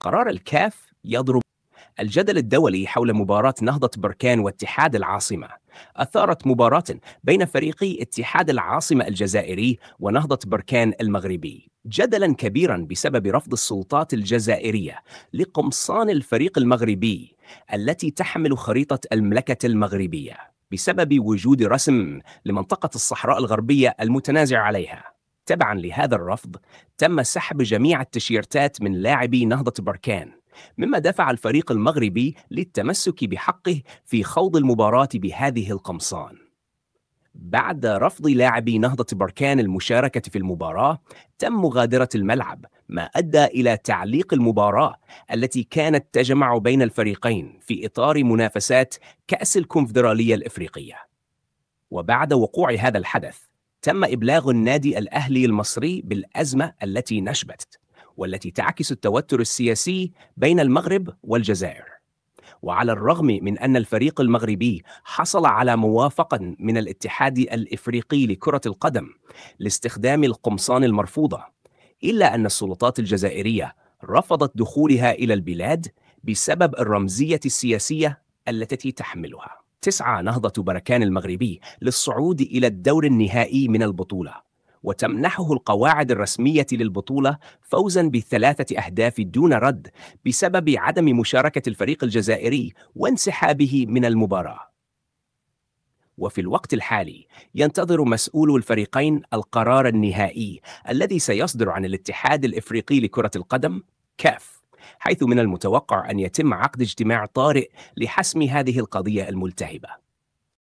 قرار الكاف يضرب الجدل الدولي حول مباراة نهضة بركان واتحاد العاصمة أثارت مباراة بين فريقي اتحاد العاصمة الجزائري ونهضة بركان المغربي جدلا كبيرا بسبب رفض السلطات الجزائرية لقمصان الفريق المغربي التي تحمل خريطة المملكة المغربية بسبب وجود رسم لمنطقة الصحراء الغربية المتنازع عليها تبعا لهذا الرفض تم سحب جميع التيشيرتات من لاعبي نهضة بركان مما دفع الفريق المغربي للتمسك بحقه في خوض المباراة بهذه القمصان بعد رفض لاعبي نهضة بركان المشاركة في المباراة تم مغادرة الملعب ما أدى إلى تعليق المباراة التي كانت تجمع بين الفريقين في إطار منافسات كأس الكونفدرالية الإفريقية وبعد وقوع هذا الحدث تم إبلاغ النادي الأهلي المصري بالأزمة التي نشبت والتي تعكس التوتر السياسي بين المغرب والجزائر وعلى الرغم من أن الفريق المغربي حصل على موافقة من الاتحاد الإفريقي لكرة القدم لاستخدام القمصان المرفوضة إلا أن السلطات الجزائرية رفضت دخولها إلى البلاد بسبب الرمزية السياسية التي تحملها تسعى نهضة بركان المغربي للصعود إلى الدور النهائي من البطولة وتمنحه القواعد الرسمية للبطولة فوزا بثلاثة أهداف دون رد بسبب عدم مشاركة الفريق الجزائري وانسحابه من المباراة وفي الوقت الحالي ينتظر مسؤول الفريقين القرار النهائي الذي سيصدر عن الاتحاد الإفريقي لكرة القدم كاف حيث من المتوقع أن يتم عقد اجتماع طارئ لحسم هذه القضية الملتهبة